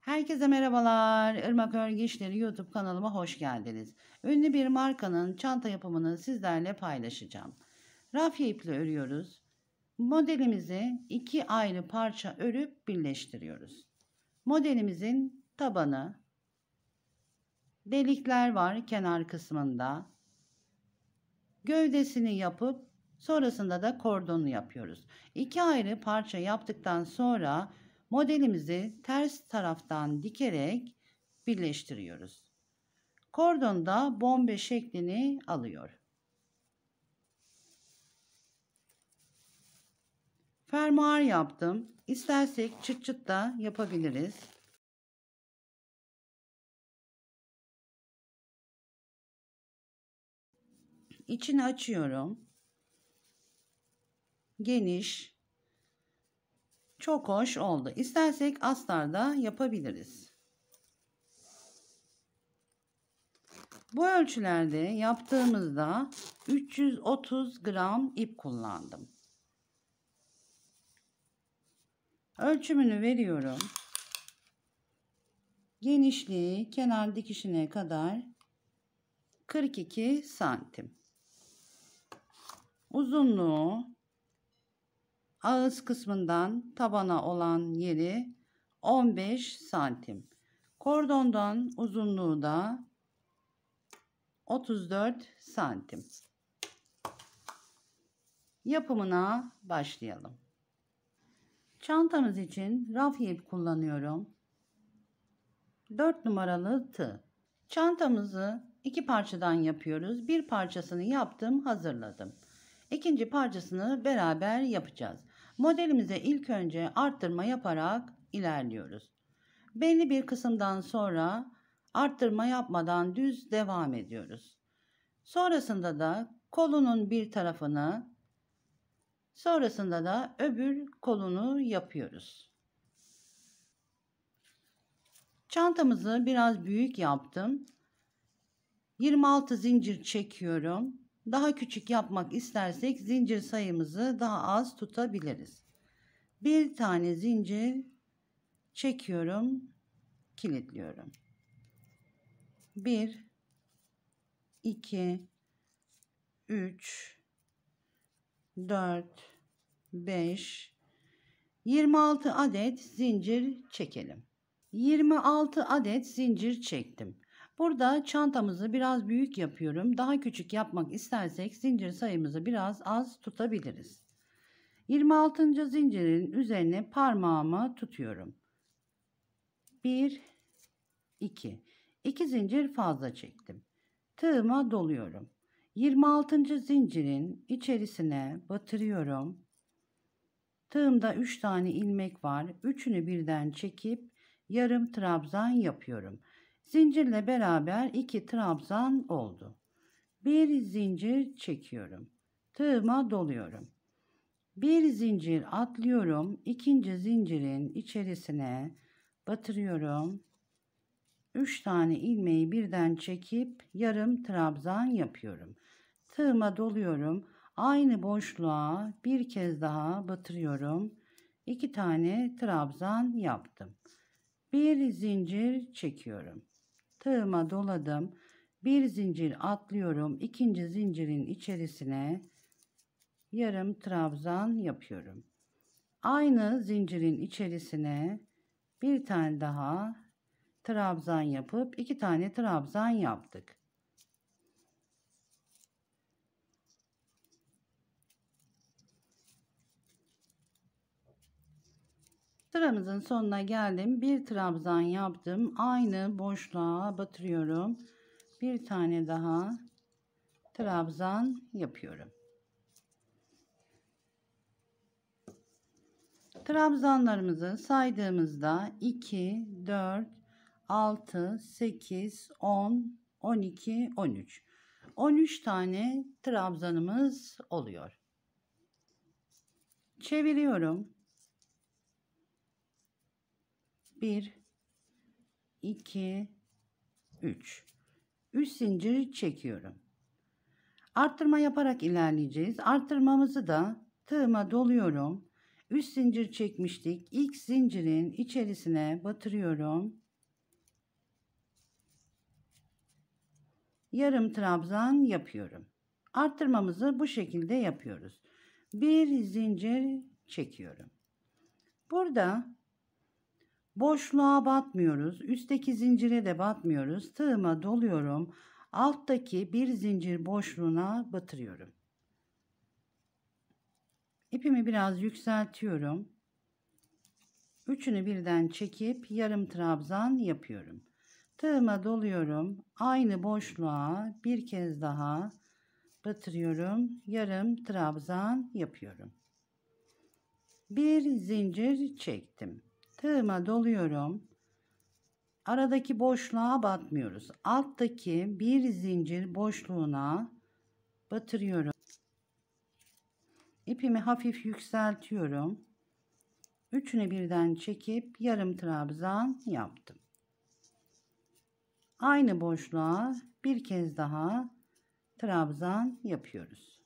Herkese merhabalar. Irmak Örgü YouTube kanalıma hoş geldiniz. Ünlü bir markanın çanta yapımını sizlerle paylaşacağım. Rafya iple örüyoruz. Modelimizi iki ayrı parça örüp birleştiriyoruz. Modelimizin tabanı, delikler var kenar kısmında. Gövdesini yapıp sonrasında da kordonu yapıyoruz. İki ayrı parça yaptıktan sonra modelimizi ters taraftan dikerek birleştiriyoruz. Kordon da bombe şeklini alıyor. Fermuar yaptım. İstersek çıt çıt da yapabiliriz. İçini açıyorum. Geniş çok hoş oldu. İstersek astar yapabiliriz. Bu ölçülerde yaptığımızda 330 gram ip kullandım. Ölçümünü veriyorum. Genişliği kenar dikişine kadar 42 santim. Uzunluğu Ağız kısmından tabana olan yeri 15 santim. Kordondan uzunluğu da 34 santim. Yapımına başlayalım. Çantamız için raf ip kullanıyorum. 4 numaralı tığ. Çantamızı iki parçadan yapıyoruz. Bir parçasını yaptım, hazırladım. İkinci parçasını beraber yapacağız. Modelimize ilk önce arttırma yaparak ilerliyoruz. Belli bir kısımdan sonra arttırma yapmadan düz devam ediyoruz. Sonrasında da kolunun bir tarafını, sonrasında da öbür kolunu yapıyoruz. Çantamızı biraz büyük yaptım. 26 zincir çekiyorum. Daha küçük yapmak istersek zincir sayımızı daha az tutabiliriz. Bir tane zincir çekiyorum, kilitliyorum. 1 2 3 4 5 26 adet zincir çekelim. 26 adet zincir çektim. Burada çantamızı biraz büyük yapıyorum. Daha küçük yapmak istersek zincir sayımızı biraz az tutabiliriz. 26. zincirin üzerine parmağımı tutuyorum. 1 2 2 zincir fazla çektim. Tığıma doluyorum. 26. zincirin içerisine batırıyorum. Tığımda 3 tane ilmek var. Üçünü birden çekip yarım trabzan yapıyorum. Zincirle beraber iki trabzan oldu. Bir zincir çekiyorum. Tığıma doluyorum. Bir zincir atlıyorum. ikinci zincirin içerisine batırıyorum. Üç tane ilmeği birden çekip yarım trabzan yapıyorum. Tığıma doluyorum. Aynı boşluğa bir kez daha batırıyorum. İki tane trabzan yaptım. Bir zincir çekiyorum tığıma doladım. Bir zincir atlıyorum. İkinci zincirin içerisine yarım trabzan yapıyorum. Aynı zincirin içerisine bir tane daha trabzan yapıp iki tane trabzan yaptık. Sıramızın sonuna geldim. Bir trabzan yaptım. Aynı boşluğa batırıyorum. Bir tane daha trabzan yapıyorum. Trabzanlarımızı saydığımızda 2, 4, 6, 8, 10, 12, 13. 13 tane trabzanımız oluyor. Çeviriyorum. 1 2 3 3 zinciri çekiyorum. Arttırma yaparak ilerleyeceğiz. Arttırmamızı da tığıma doluyorum. 3 zincir çekmiştik. İlk zincirin içerisine batırıyorum. Yarım trabzan yapıyorum. Arttırmamızı bu şekilde yapıyoruz. Bir zincir çekiyorum. Burada Boşluğa batmıyoruz. Üstteki zincire de batmıyoruz. Tığıma doluyorum. Alttaki bir zincir boşluğuna batırıyorum. İpimi biraz yükseltiyorum. Üçünü birden çekip yarım trabzan yapıyorum. Tığıma doluyorum. Aynı boşluğa bir kez daha batırıyorum. Yarım trabzan yapıyorum. Bir zincir çektim. Tığıma doluyorum. Aradaki boşluğa batmıyoruz. Alttaki bir zincir boşluğuna batırıyorum. İpimi hafif yükseltiyorum. Üçünü birden çekip yarım trabzan yaptım. Aynı boşluğa bir kez daha trabzan yapıyoruz.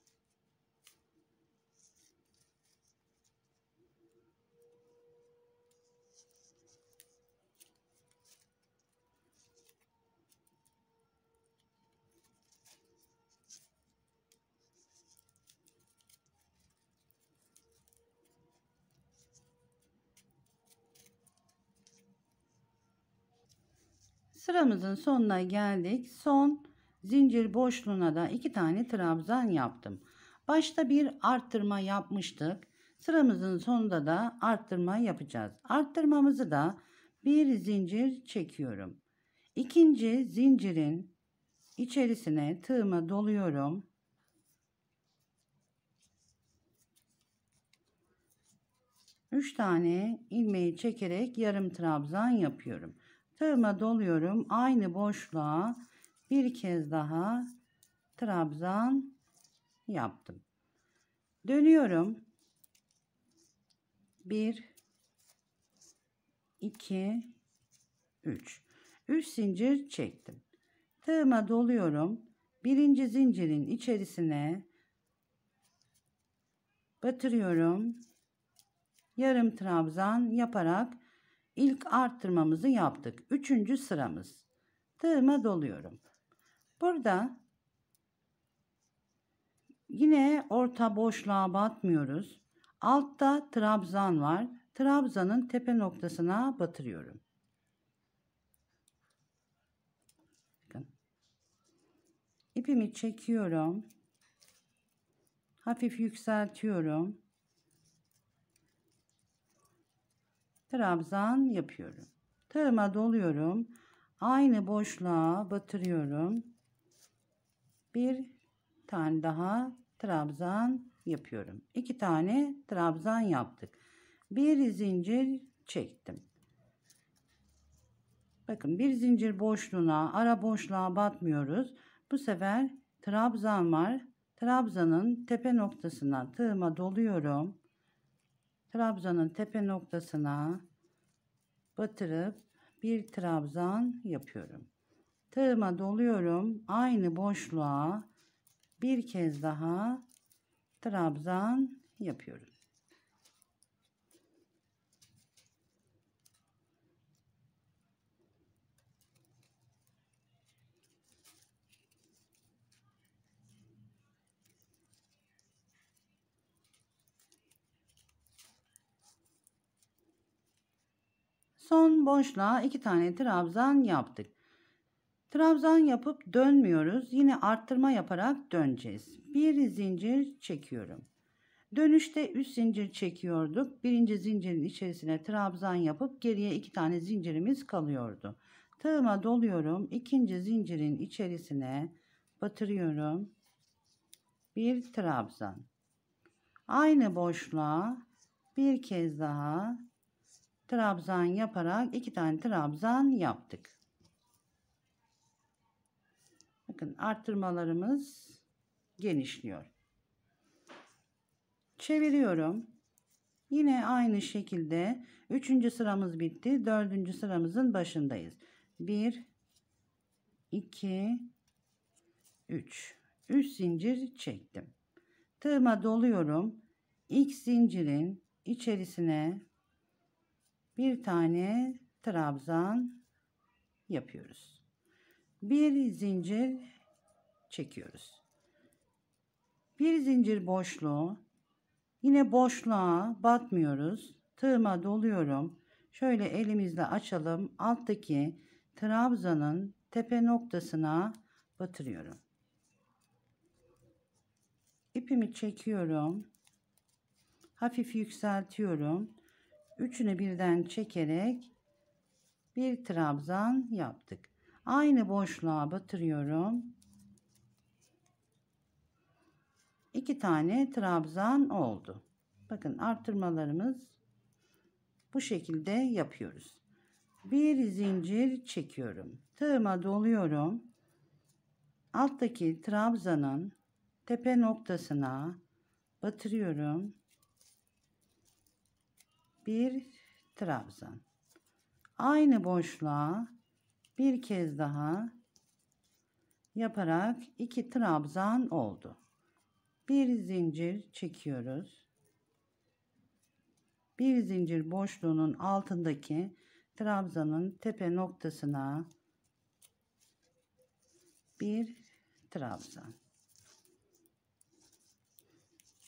Sıramızın sonuna geldik. Son zincir boşluğuna da iki tane trabzan yaptım. Başta bir arttırma yapmıştık. Sıramızın sonunda da arttırma yapacağız. Arttırmamızı da bir zincir çekiyorum. İkinci zincirin içerisine tığıma doluyorum. Üç tane ilmeği çekerek yarım trabzan yapıyorum. Tığıma doluyorum. Aynı boşluğa bir kez daha trabzan yaptım. Dönüyorum. 1 2 3 3 zincir çektim. Tığıma doluyorum. Birinci zincirin içerisine batırıyorum. Yarım trabzan yaparak İlk arttırmamızı yaptık. Üçüncü sıramız. Tığıma doluyorum. Burada yine orta boşluğa batmıyoruz. Altta trabzan var. Trabzanın tepe noktasına batırıyorum. İpimi çekiyorum. Hafif yükseltiyorum. trabzan yapıyorum. Tığıma doluyorum. Aynı boşluğa batırıyorum. Bir tane daha trabzan yapıyorum. İki tane trabzan yaptık. Bir zincir çektim. Bakın bir zincir boşluğuna, ara boşluğa batmıyoruz. Bu sefer trabzan var. Trabzanın tepe noktasından tığıma doluyorum trabzanın tepe noktasına batırıp bir trabzan yapıyorum. Tığıma doluyorum. Aynı boşluğa bir kez daha trabzan yapıyorum. Son boşluğa iki tane trabzan yaptık. Trabzan yapıp dönmüyoruz. Yine arttırma yaparak döneceğiz. Bir zincir çekiyorum. Dönüşte 3 zincir çekiyorduk. Birinci zincirin içerisine trabzan yapıp geriye iki tane zincirimiz kalıyordu. Tığıma doluyorum. İkinci zincirin içerisine batırıyorum. Bir trabzan. Aynı boşluğa bir kez daha trabzan yaparak iki tane trabzan yaptık. Bakın arttırmalarımız genişliyor. Çeviriyorum. Yine aynı şekilde 3. sıramız bitti. 4. sıramızın başındayız. 1 2 3 3 zincir çektim. Tığıma doluyorum. İlk zincirin içerisine bir tane trabzan yapıyoruz. Bir zincir çekiyoruz. Bir zincir boşluğu yine boşluğa batmıyoruz. Tığıma doluyorum. Şöyle elimizle açalım. Alttaki trabzanın tepe noktasına batırıyorum. İpimi çekiyorum. Hafif yükseltiyorum üçünü birden çekerek bir trabzan yaptık. Aynı boşluğa batırıyorum. İki tane trabzan oldu. Bakın artırmalarımız bu şekilde yapıyoruz. Bir zincir çekiyorum. Tığıma doluyorum. Alttaki trabzanın tepe noktasına batırıyorum bir trabzan. Aynı boşluğa bir kez daha yaparak iki trabzan oldu. Bir zincir çekiyoruz. Bir zincir boşluğunun altındaki trabzanın tepe noktasına bir trabzan.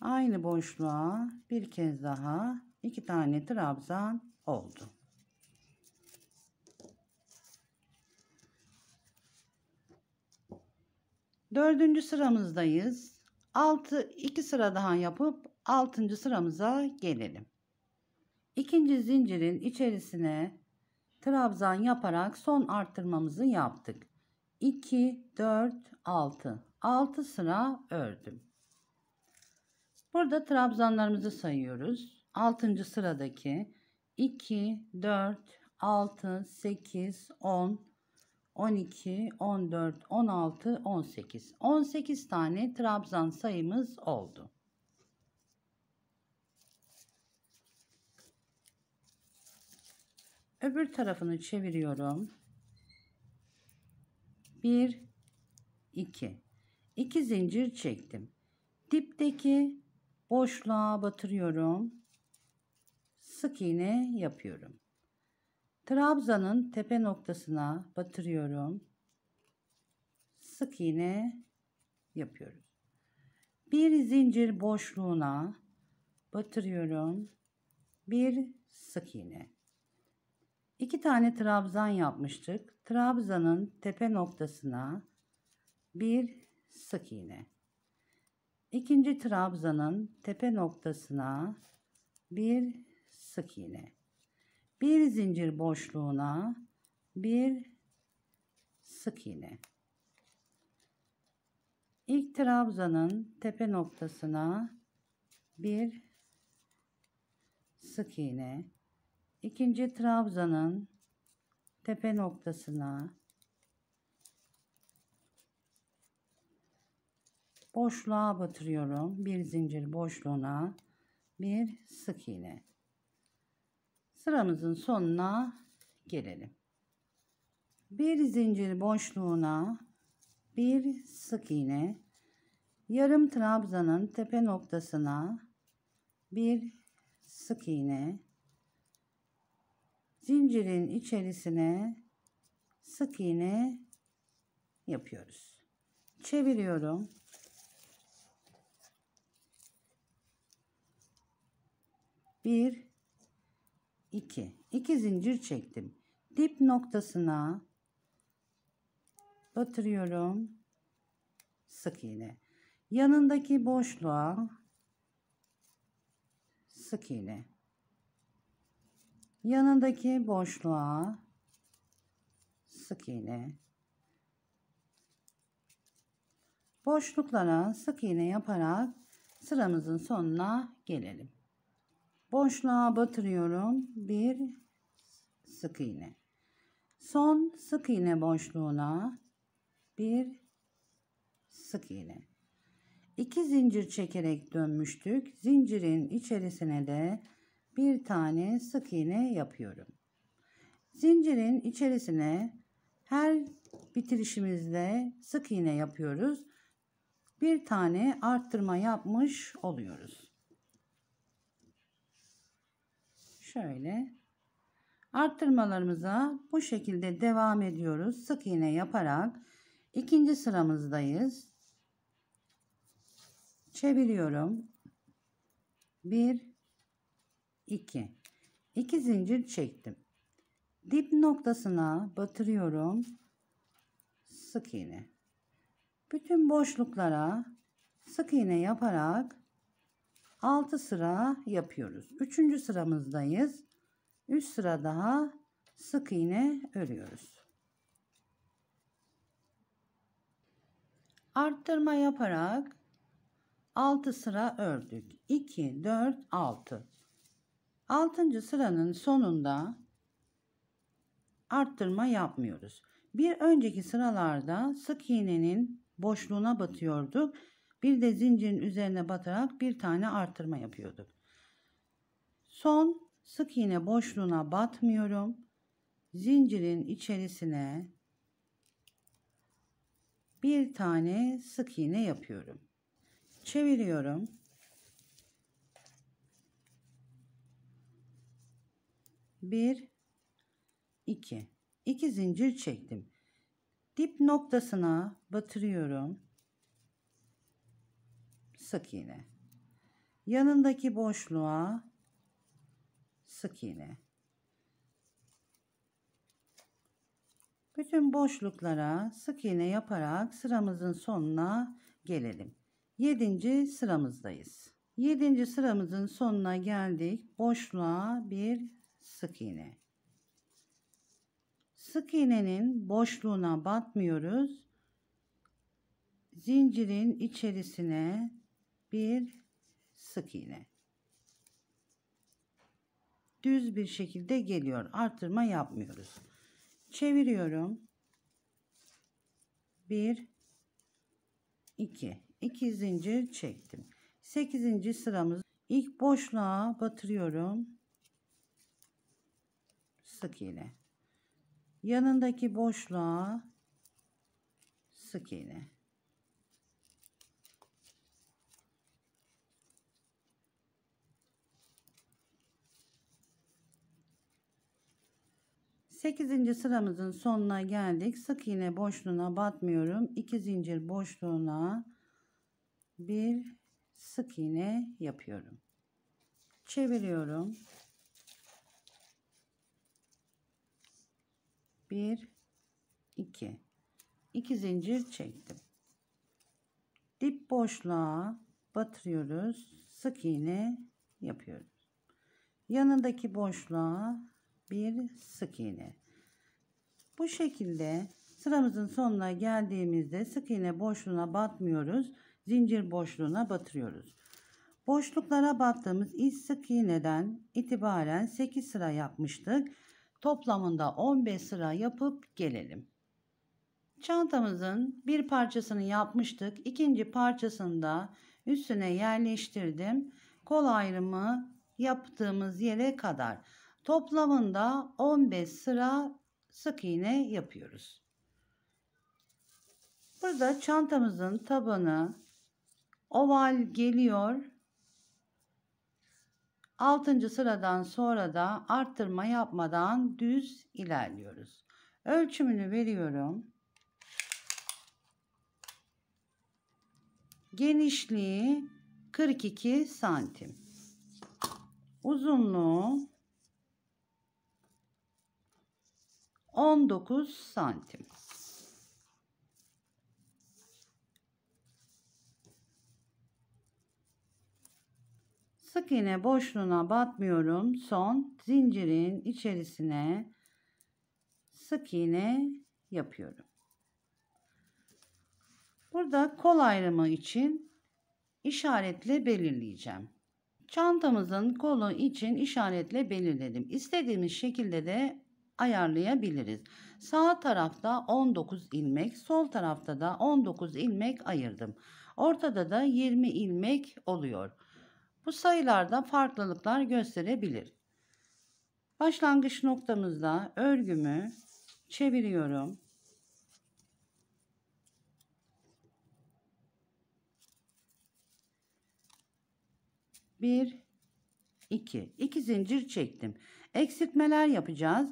Aynı boşluğa bir kez daha iki tane trabzan oldu. Dördüncü sıramızdayız. 6 2 sıra daha yapıp 6. sıramıza gelelim. İkinci zincirin içerisine trabzan yaparak son arttırmamızı yaptık. 2 4 6 6 sıra ördüm. Burada trabzanlarımızı sayıyoruz. 6. sıradaki 2, 4, 6, 8, 10, 12, 14, 16, 18. 18 tane trabzan sayımız oldu. Öbür tarafını çeviriyorum. 1, 2. 2 zincir çektim. Dipteki boşluğa batırıyorum sık iğne yapıyorum. Trabzanın tepe noktasına batırıyorum. Sık iğne yapıyorum. Bir zincir boşluğuna batırıyorum. Bir sık iğne. İki tane trabzan yapmıştık. Trabzanın tepe noktasına bir sık iğne. İkinci trabzanın tepe noktasına bir sık iğne. Bir zincir boşluğuna bir sık iğne. İlk trabzanın tepe noktasına bir sık iğne. İkinci trabzanın tepe noktasına boşluğa batırıyorum. Bir zincir boşluğuna bir sık iğne sıramızın sonuna gelelim. Bir zincir boşluğuna bir sık iğne, yarım trabzanın tepe noktasına bir sık iğne, zincirin içerisine sık iğne yapıyoruz. Çeviriyorum. Bir 2. 2 zincir çektim. Dip noktasına batırıyorum. Sık iğne. Yanındaki boşluğa sık iğne. Yanındaki boşluğa sık iğne. Boşluklara sık iğne yaparak sıramızın sonuna gelelim. Boşluğa batırıyorum. Bir sık iğne. Son sık iğne boşluğuna bir sık iğne. İki zincir çekerek dönmüştük. Zincirin içerisine de bir tane sık iğne yapıyorum. Zincirin içerisine her bitirişimizde sık iğne yapıyoruz. Bir tane arttırma yapmış oluyoruz. şöyle arttırmalarımıza bu şekilde devam ediyoruz. Sık iğne yaparak ikinci sıramızdayız. Çeviriyorum. 1 2 2 zincir çektim. Dip noktasına batırıyorum. Sık iğne. Bütün boşluklara sık iğne yaparak 6 sıra yapıyoruz. 3. sıramızdayız. 3 sıra daha sık iğne örüyoruz. Arttırma yaparak 6 sıra ördük. 2 4 6. 6. sıranın sonunda arttırma yapmıyoruz. Bir önceki sıralarda sık iğnenin boşluğuna batıyorduk bir de zincirin üzerine batarak bir tane artırma yapıyorduk. Son sık iğne boşluğuna batmıyorum. Zincirin içerisine bir tane sık iğne yapıyorum. Çeviriyorum. Bir, iki. İki zincir çektim. Dip noktasına batırıyorum sık iğne. Yanındaki boşluğa sık iğne. Bütün boşluklara sık iğne yaparak sıramızın sonuna gelelim. Yedinci sıramızdayız. Yedinci sıramızın sonuna geldik. Boşluğa bir sık iğne. Sık iğnenin boşluğuna batmıyoruz. Zincirin içerisine bir sık iğne. Düz bir şekilde geliyor. Artırma yapmıyoruz. Çeviriyorum. bir iki 2 zincir çektim. sekizinci sıramız ilk boşluğa batırıyorum. Sık iğne. Yanındaki boşluğa sık iğne. 8. sıramızın sonuna geldik. Sık iğne boşluğuna batmıyorum. 2 zincir boşluğuna bir sık iğne yapıyorum. Çeviriyorum. 1, 2. 2 zincir çektim. Dip boşluğa batırıyoruz. Sık iğne yapıyorum. Yanındaki boşluğa bir sık iğne. Bu şekilde sıramızın sonuna geldiğimizde sık iğne boşluğuna batmıyoruz. Zincir boşluğuna batırıyoruz. Boşluklara battığımız ilk sık iğneden itibaren 8 sıra yapmıştık. Toplamında 15 sıra yapıp gelelim. Çantamızın bir parçasını yapmıştık. İkinci parçasını da üstüne yerleştirdim. Kol ayrımı yaptığımız yere kadar. Toplamında 15 sıra sık iğne yapıyoruz. Burada çantamızın tabanı oval geliyor. 6. sıradan sonra da arttırma yapmadan düz ilerliyoruz. Ölçümünü veriyorum. Genişliği 42 santim. Uzunluğu 19 santim. Sık iğne boşluğuna batmıyorum. Son zincirin içerisine sık iğne yapıyorum. Burada kol ayrımı için işaretle belirleyeceğim. Çantamızın kolu için işaretle belirledim. İstediğimiz şekilde de ayarlayabiliriz. Sağ tarafta 19 ilmek, sol tarafta da 19 ilmek ayırdım. Ortada da 20 ilmek oluyor. Bu sayılarda farklılıklar gösterebilir. Başlangıç noktamızda örgümü çeviriyorum. Bir, iki. İki zincir çektim. Eksiltmeler yapacağız.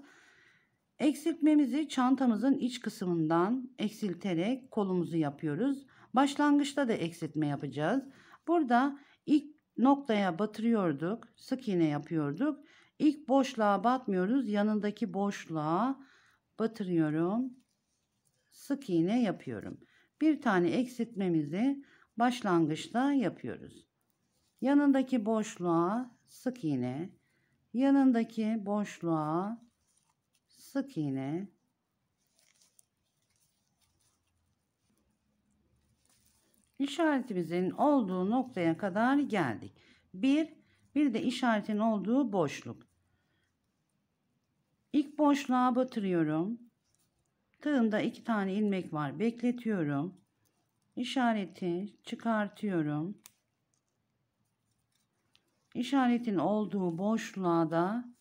Eksiltmemizi çantamızın iç kısmından eksilterek kolumuzu yapıyoruz. Başlangıçta da eksiltme yapacağız. Burada ilk noktaya batırıyorduk. Sık iğne yapıyorduk. İlk boşluğa batmıyoruz. Yanındaki boşluğa batırıyorum. Sık iğne yapıyorum. Bir tane eksiltmemizi başlangıçta yapıyoruz. Yanındaki boşluğa sık iğne, yanındaki boşluğa sık iğne işaretimizin olduğu noktaya kadar geldik. Bir, bir de işaretin olduğu boşluk. İlk boşluğa batırıyorum. Tığımda iki tane ilmek var. Bekletiyorum. İşareti çıkartıyorum. İşaretin olduğu boşluğa da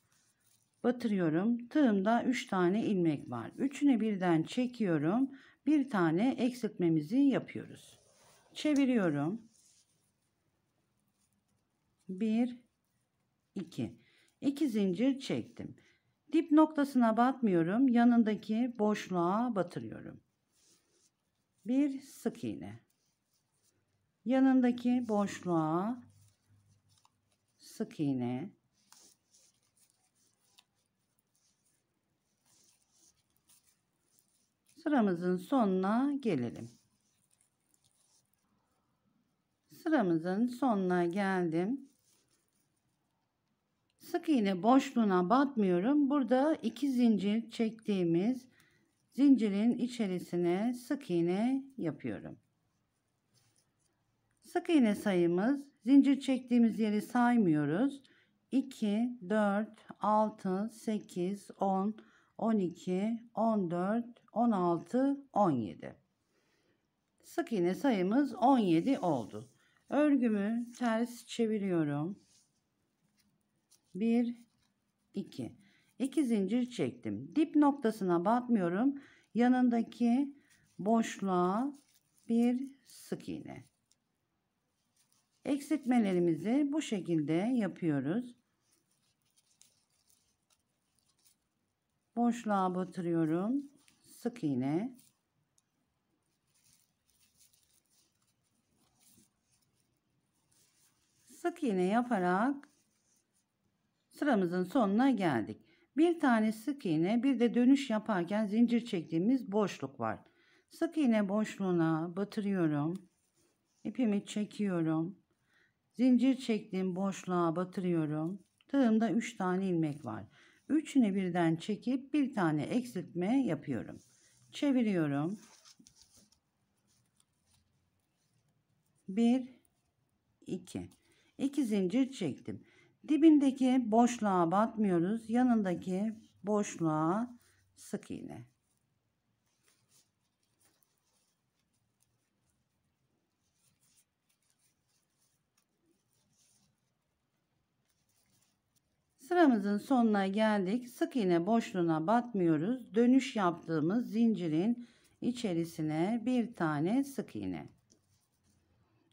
batırıyorum. Tığımda 3 tane ilmek var. Üçünü birden çekiyorum. Bir tane eksiltmemizi yapıyoruz. Çeviriyorum. 1 2 2 zincir çektim. Dip noktasına batmıyorum. Yanındaki boşluğa batırıyorum. Bir sık iğne. Yanındaki boşluğa sık iğne sıramızın sonuna gelelim. Sıramızın sonuna geldim. Sık iğne boşluğuna batmıyorum. Burada iki zincir çektiğimiz zincirin içerisine sık iğne yapıyorum. Sık iğne sayımız zincir çektiğimiz yeri saymıyoruz. 2, 4, 6, 8, 10, 12, 14, 16, 17. Sık iğne sayımız 17 oldu. Örgümü ters çeviriyorum. 1, 2. 2 zincir çektim. Dip noktasına batmıyorum. Yanındaki boşluğa bir sık iğne. Eksiltmelerimizi bu şekilde yapıyoruz. Boşluğa batırıyorum sık iğne sık iğne yaparak sıramızın sonuna geldik. Bir tane sık iğne bir de dönüş yaparken zincir çektiğimiz boşluk var. Sık iğne boşluğuna batırıyorum. İpimi çekiyorum. Zincir çektiğim boşluğa batırıyorum. Tığımda 3 tane ilmek var. Üçünü birden çekip bir tane eksiltme yapıyorum çeviriyorum. 1 2 2 zincir çektim. Dibindeki boşluğa batmıyoruz. Yanındaki boşluğa sık iğne. Sıramızın sonuna geldik. Sık iğne boşluğuna batmıyoruz. Dönüş yaptığımız zincirin içerisine bir tane sık iğne.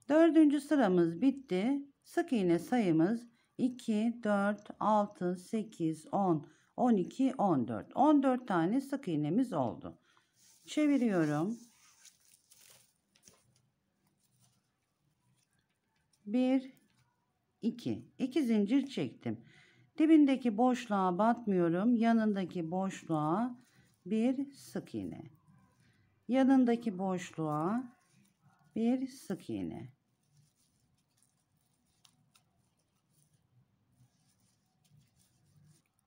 Dördüncü sıramız bitti. Sık iğne sayımız 2, 4, 6, 8, 10, 12, 14. 14 tane sık iğnemiz oldu. Çeviriyorum. 1, 2. 2 zincir çektim. Dibindeki boşluğa batmıyorum. Yanındaki boşluğa bir sık iğne. Yanındaki boşluğa bir sık iğne.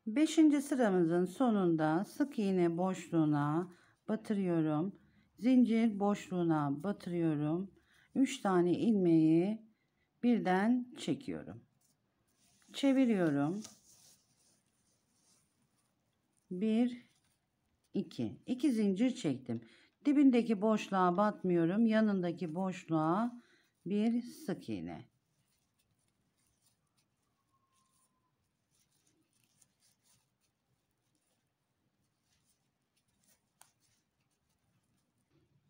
Beşinci sıramızın sonunda sık iğne boşluğuna batırıyorum. Zincir boşluğuna batırıyorum. üç tane ilmeği birden çekiyorum çeviriyorum. 1 2 2 zincir çektim. Dibindeki boşluğa batmıyorum. Yanındaki boşluğa bir sık iğne.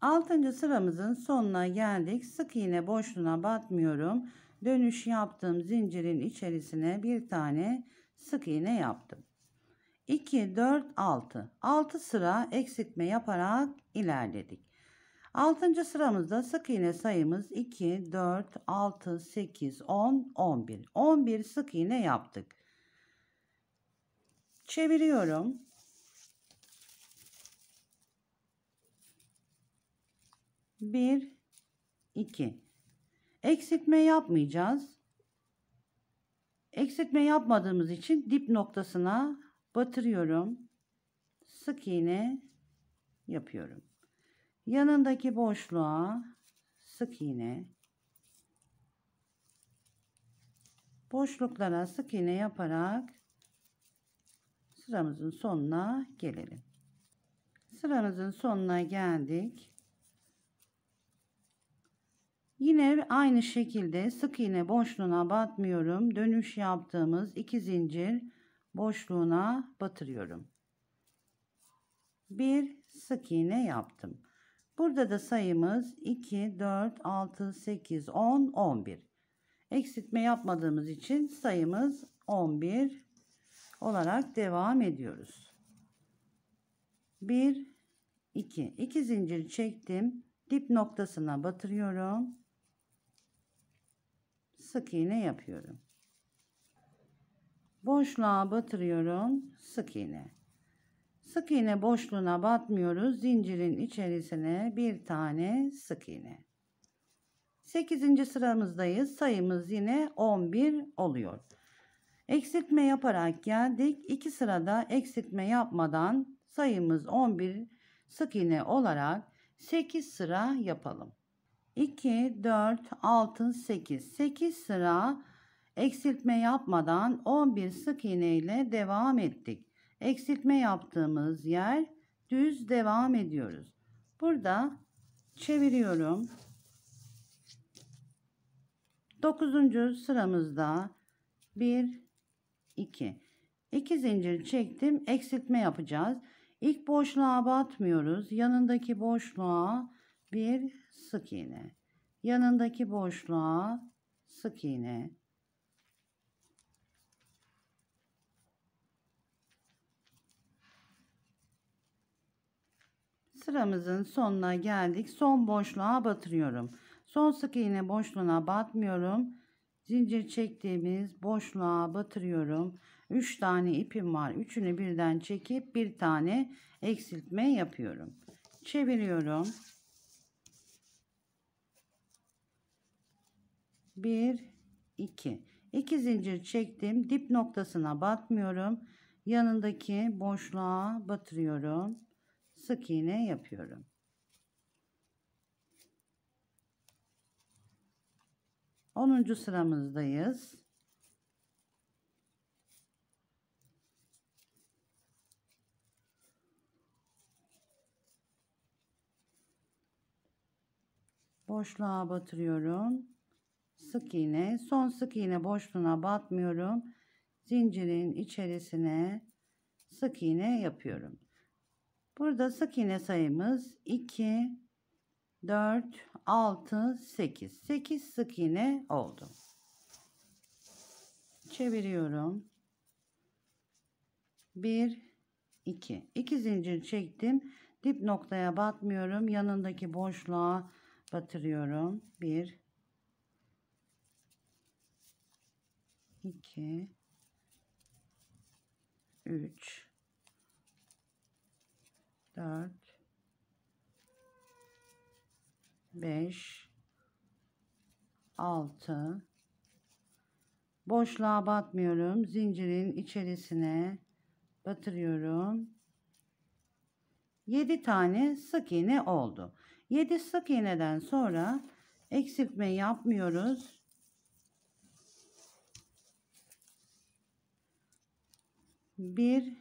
Altıncı sıramızın sonuna geldik. Sık iğne boşluğuna batmıyorum dönüş yaptığım zincirin içerisine bir tane sık iğne yaptım. 2, 4, 6. 6 sıra eksiltme yaparak ilerledik. 6. sıramızda sık iğne sayımız 2, 4, 6, 8, 10, 11. 11 sık iğne yaptık. Çeviriyorum. Bir, iki. Eksiltme yapmayacağız. Eksiltme yapmadığımız için dip noktasına batırıyorum. Sık iğne yapıyorum. Yanındaki boşluğa sık iğne boşluklara sık iğne yaparak sıramızın sonuna gelelim. Sıramızın sonuna geldik. Yine aynı şekilde sık iğne boşluğuna batmıyorum. Dönüş yaptığımız iki zincir boşluğuna batırıyorum. Bir sık iğne yaptım. Burada da sayımız 2, 4, 6, 8, 10, 11. Eksiltme yapmadığımız için sayımız 11 olarak devam ediyoruz. 1, 2. 2 zincir çektim. Dip noktasına batırıyorum sık iğne yapıyorum. Boşluğa batırıyorum. Sık iğne. Sık iğne boşluğuna batmıyoruz. Zincirin içerisine bir tane sık iğne. 8. sıramızdayız. Sayımız yine 11 oluyor. Eksiltme yaparak geldik. 2 sırada eksiltme yapmadan sayımız 11 sık iğne olarak 8 sıra yapalım. 2, 4, 6, 8. 8 sıra eksiltme yapmadan 11 sık iğne ile devam ettik. Eksiltme yaptığımız yer düz devam ediyoruz. Burada çeviriyorum. 9. sıramızda 1, 2. 2 zincir çektim. Eksiltme yapacağız. İlk boşluğa batmıyoruz. Yanındaki boşluğa bir sık iğne. Yanındaki boşluğa sık iğne. Sıramızın sonuna geldik. Son boşluğa batırıyorum. Son sık iğne boşluğuna batmıyorum. Zincir çektiğimiz boşluğa batırıyorum. 3 tane ipim var. Üçünü birden çekip bir tane eksiltme yapıyorum. Çeviriyorum. 1 2 2 zincir çektim dip noktasına batmıyorum yanındaki boşluğa batırıyorum sık iğne yapıyorum Onuncu sıramızdayız. Boşluğa batırıyorum sık iğne son sık iğne boşluğuna batmıyorum zincirin içerisine sık iğne yapıyorum burada sık iğne sayımız 2 4 6 8 8 sık iğne oldu çeviriyorum 1 2 2 zincir çektim dip noktaya batmıyorum yanındaki boşluğa batırıyorum 1 2 3 4 5 6 boşluğa batmıyorum zincirin içerisine batırıyorum 7 tane sık iğne oldu 7 sık iğneden sonra eksiltme yapmıyoruz 1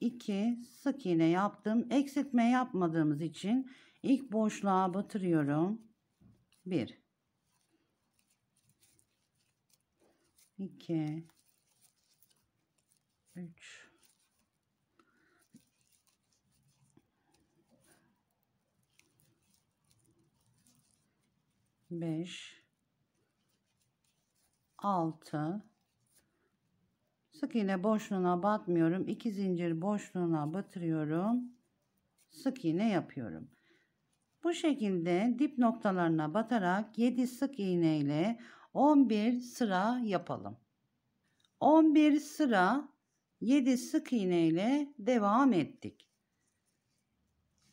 2 sık iğne yaptım. Eksiltme yapmadığımız için ilk boşluğa batırıyorum. 1 2 3 5 6 Sık iğne boşluğuna batmıyorum. iki zincir boşluğuna batırıyorum. Sık iğne yapıyorum. Bu şekilde dip noktalarına batarak 7 sık iğne ile 11 sıra yapalım. 11 sıra 7 sık iğne ile devam ettik.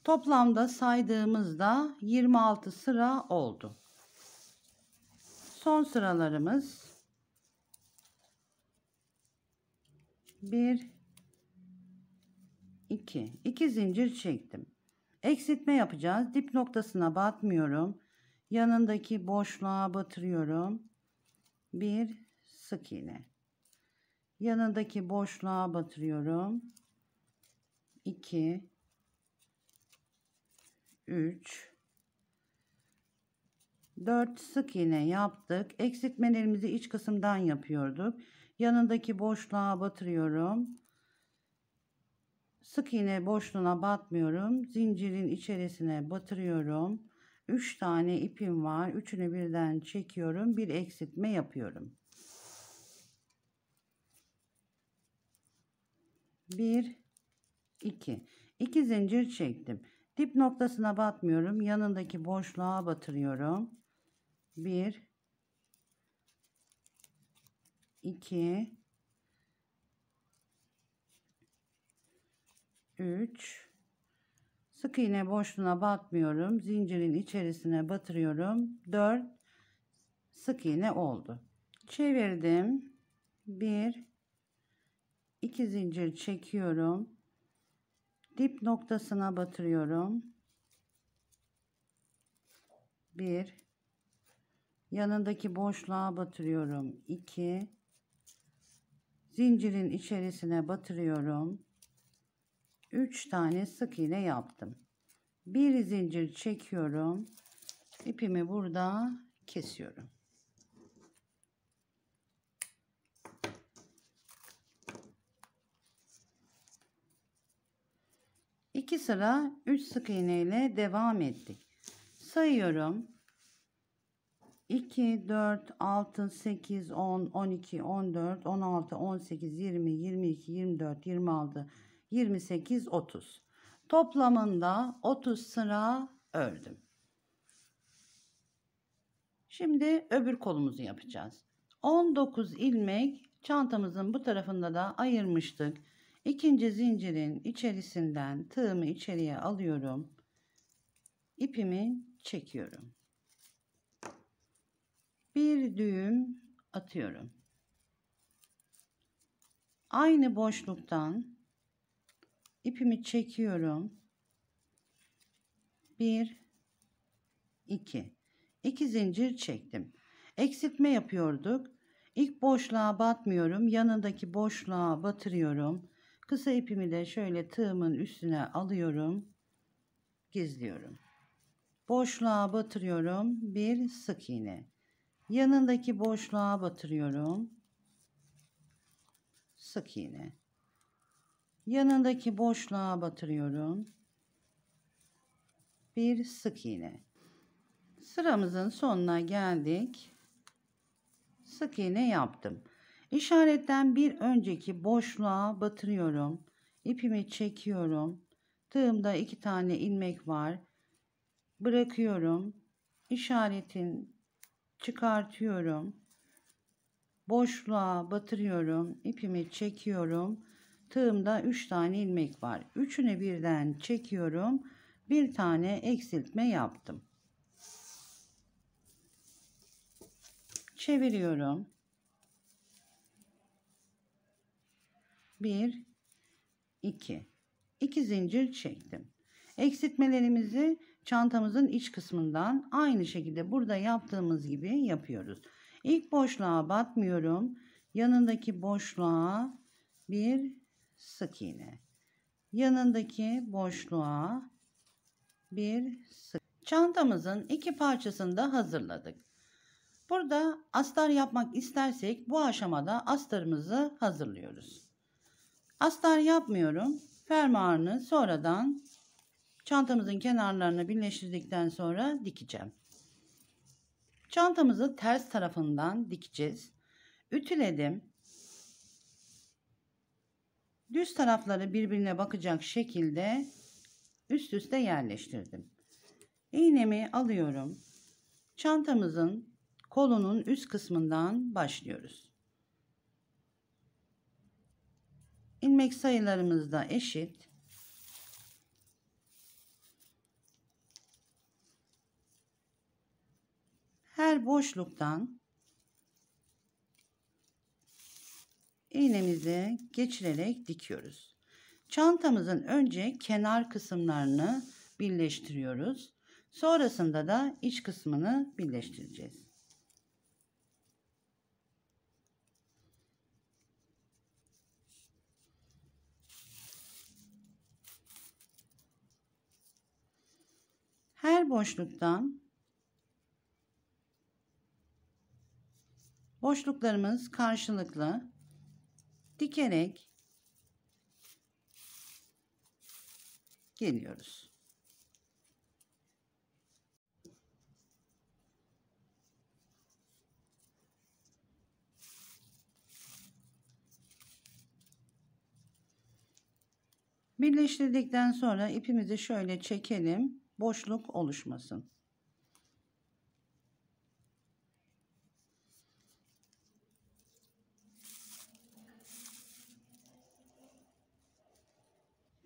Toplamda saydığımızda 26 sıra oldu. Son sıralarımız 1 2 2 zincir çektim eksiltme yapacağız dip noktasına batmıyorum yanındaki boşluğa batırıyorum bir sık iğne yanındaki boşluğa batırıyorum 2 3 4 sık iğne yaptık eksiltmelerimizi iç kısımdan yapıyorduk yanındaki boşluğa batırıyorum sık iğne boşluğuna batmıyorum zincirin içerisine batırıyorum 3 tane ipim var üçünü birden çekiyorum bir eksiltme yapıyorum 1 2 2 zincir çektim dip noktasına batmıyorum yanındaki boşluğa batırıyorum 1 2 3 sık iğne boşluğuna batmıyorum zincirin içerisine batırıyorum 4 sık iğne oldu çevirdim 1 2 zincir çekiyorum dip noktasına batırıyorum 1 yanındaki boşluğa batırıyorum 2 zincirin içerisine batırıyorum 3 tane sık iğne yaptım bir zincir çekiyorum İpimi burada kesiyorum İki sıra 3 sık iğne ile devam ettik sayıyorum 2, 4, 6, 8, 10, 12, 14, 16, 18, 20, 22, 24, 26, 28, 30. Toplamında 30 sıra ördüm. Şimdi öbür kolumuzu yapacağız. 19 ilmek çantamızın bu tarafında da ayırmıştık. İkinci zincirin içerisinden tığımı içeriye alıyorum. İpimi çekiyorum bir düğüm atıyorum. Aynı boşluktan ipimi çekiyorum. 1 2 2 zincir çektim. Eksiltme yapıyorduk. İlk boşluğa batmıyorum. Yanındaki boşluğa batırıyorum. Kısa ipimi de şöyle tığımın üstüne alıyorum. Gizliyorum. Boşluğa batırıyorum. Bir sık iğne yanındaki boşluğa batırıyorum sık iğne yanındaki boşluğa batırıyorum bir sık iğne sıramızın sonuna geldik sık iğne yaptım İşaretten bir önceki boşluğa batırıyorum ipimi çekiyorum tığımda iki tane ilmek var bırakıyorum İşaretin çıkartıyorum. Boşluğa batırıyorum. ipimi çekiyorum. Tığımda 3 tane ilmek var. Üçünü birden çekiyorum. Bir tane eksiltme yaptım. Çeviriyorum. 1 2 2 zincir çektim. Eksiltmelerimizi çantamızın iç kısmından aynı şekilde burada yaptığımız gibi yapıyoruz. İlk boşluğa batmıyorum. Yanındaki boşluğa bir sık iğne. Yanındaki boşluğa bir sık. Çantamızın iki parçasını da hazırladık. Burada astar yapmak istersek bu aşamada astarımızı hazırlıyoruz. Astar yapmıyorum. Fermuarını sonradan Çantamızın kenarlarını birleştirdikten sonra dikeceğim. Çantamızı ters tarafından dikeceğiz. Ütüledim. Düz tarafları birbirine bakacak şekilde üst üste yerleştirdim. İğnemi alıyorum. Çantamızın kolunun üst kısmından başlıyoruz. İlmek sayılarımız da eşit. Her boşluktan iğnemizi geçirerek dikiyoruz. Çantamızın önce kenar kısımlarını birleştiriyoruz. Sonrasında da iç kısmını birleştireceğiz. Her boşluktan boşluklarımız karşılıklı dikerek geliyoruz. Birleştirdikten sonra ipimizi şöyle çekelim. Boşluk oluşmasın.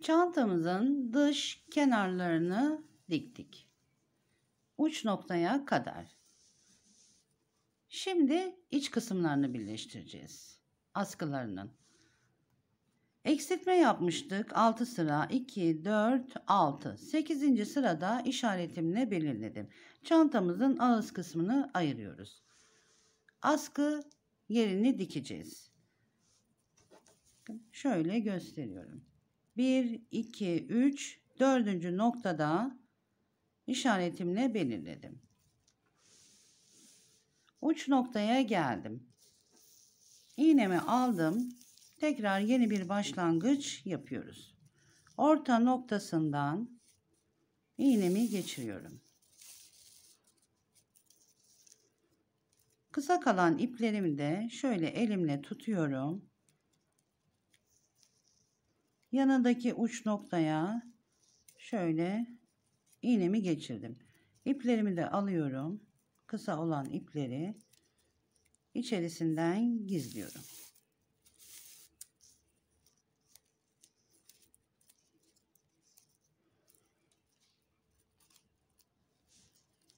Çantamızın dış kenarlarını diktik. Uç noktaya kadar. Şimdi iç kısımlarını birleştireceğiz. Askılarının. Eksiltme yapmıştık. 6 sıra 2, 4, 6. 8. sırada işaretimle belirledim. Çantamızın ağız kısmını ayırıyoruz. Askı yerini dikeceğiz. Şöyle gösteriyorum. 1, 2, 3, dördüncü noktada işaretimle belirledim. Uç noktaya geldim. İğnemi aldım. Tekrar yeni bir başlangıç yapıyoruz. Orta noktasından iğnemi geçiriyorum. Kısa kalan iplerimi de şöyle elimle tutuyorum yanındaki uç noktaya şöyle iğnemi geçirdim. İplerimi de alıyorum. Kısa olan ipleri içerisinden gizliyorum.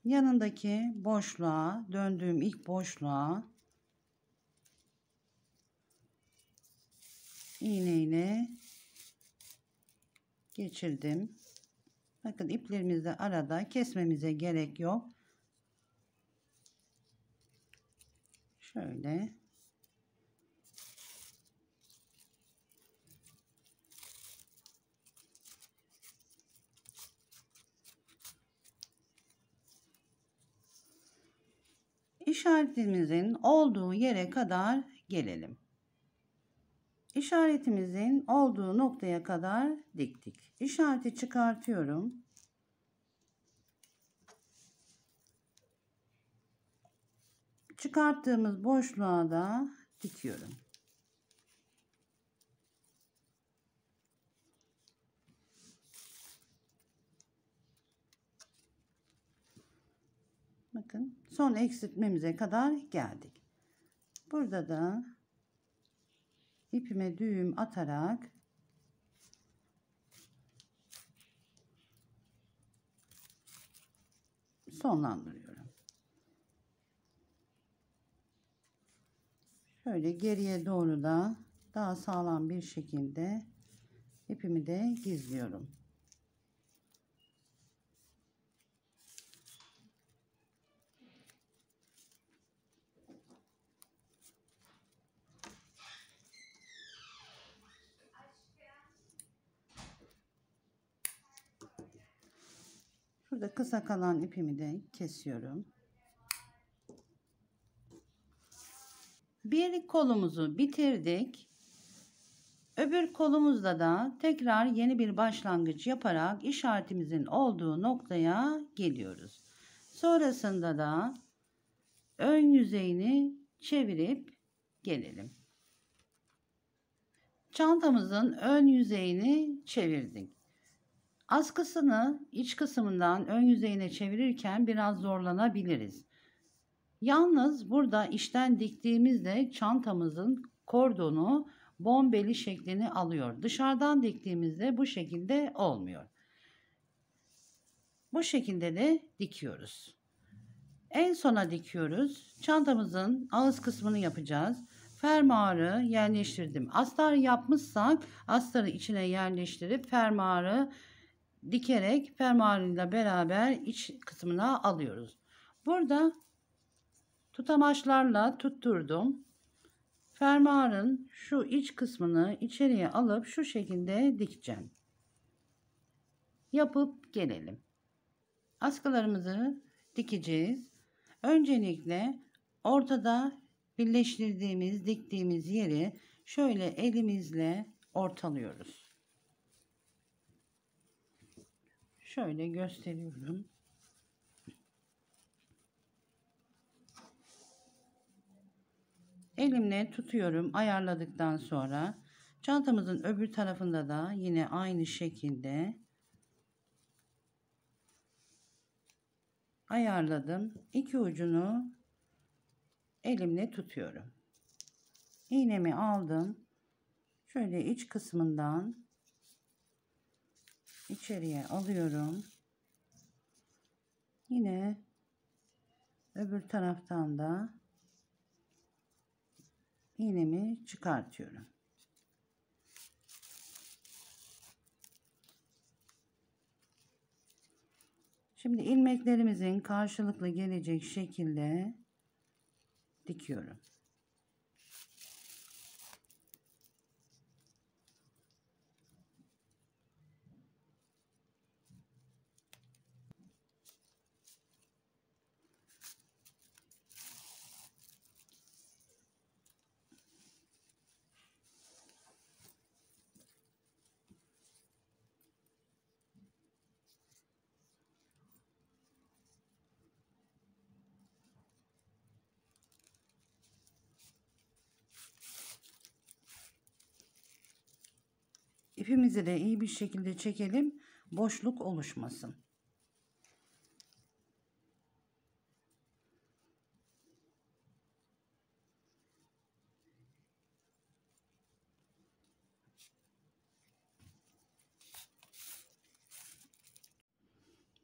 yanındaki boşluğa döndüğüm ilk boşluğa iğneyle geçirdim. Bakın iplerimizi arada kesmemize gerek yok. Şöyle. İşaretimizin olduğu yere kadar gelelim. İşaretimizin olduğu noktaya kadar diktik. İşareti çıkartıyorum. Çıkarttığımız boşluğa da dikiyorum. Bakın son eksiltmemize kadar geldik. Burada da ipime düğüm atarak sonlandırıyorum. Şöyle geriye doğru da daha sağlam bir şekilde ipimi de gizliyorum. Burada kısa kalan ipimi de kesiyorum. Bir kolumuzu bitirdik. Öbür kolumuzda da tekrar yeni bir başlangıç yaparak işaretimizin olduğu noktaya geliyoruz. Sonrasında da ön yüzeyini çevirip gelelim. Çantamızın ön yüzeyini çevirdik. Askısını iç kısmından ön yüzeyine çevirirken biraz zorlanabiliriz. Yalnız burada işten diktiğimizde çantamızın kordonu bombeli şeklini alıyor. Dışarıdan diktiğimizde bu şekilde olmuyor. Bu şekilde de dikiyoruz. En sona dikiyoruz. Çantamızın ağız kısmını yapacağız. Fermuarı yerleştirdim. Astar yapmışsak astarı içine yerleştirip fermuarı dikerek fermuarıyla beraber iç kısmına alıyoruz. Burada tutamaçlarla tutturdum. Fermuarın şu iç kısmını içeriye alıp şu şekilde dikeceğim. Yapıp gelelim. Askılarımızı dikeceğiz. Öncelikle ortada birleştirdiğimiz diktiğimiz yeri şöyle elimizle ortalıyoruz. Şöyle gösteriyorum. Elimle tutuyorum ayarladıktan sonra çantamızın öbür tarafında da yine aynı şekilde ayarladım. İki ucunu elimle tutuyorum. İğnemi aldım. Şöyle iç kısmından içeriye alıyorum. Yine öbür taraftan da iğnemi çıkartıyorum. Şimdi ilmeklerimizin karşılıklı gelecek şekilde dikiyorum. İpimizi de iyi bir şekilde çekelim. Boşluk oluşmasın.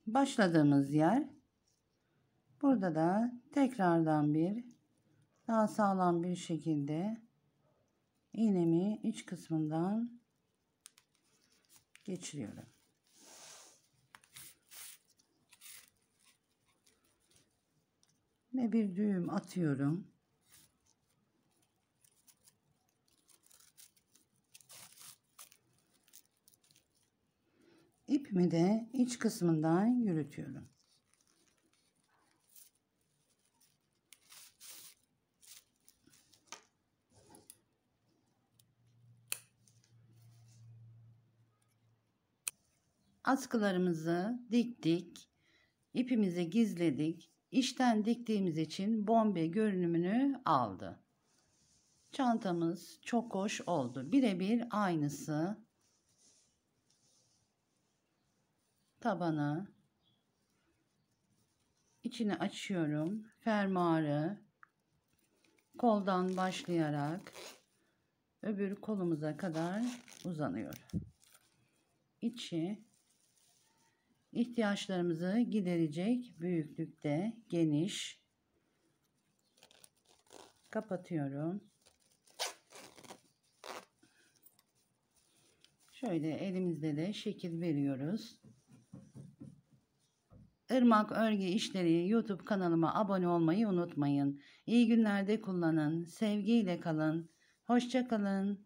başladığımız yer burada da tekrardan bir daha sağlam bir şekilde iğnemi iç kısmından geçiriyorum. Ve bir düğüm atıyorum. İpimi de iç kısmından yürütüyorum. askılarımızı diktik. ipimizi gizledik. İçten diktiğimiz için bombe görünümünü aldı. Çantamız çok hoş oldu. Birebir aynısı. Tabanı. içini açıyorum. Fermuarı. Koldan başlayarak öbür kolumuza kadar uzanıyor. İçi ihtiyaçlarımızı giderecek büyüklükte geniş kapatıyorum. Şöyle elimizde de şekil veriyoruz. Irmak Örgü İşleri YouTube kanalıma abone olmayı unutmayın. İyi günlerde kullanın. Sevgiyle kalın. Hoşçakalın.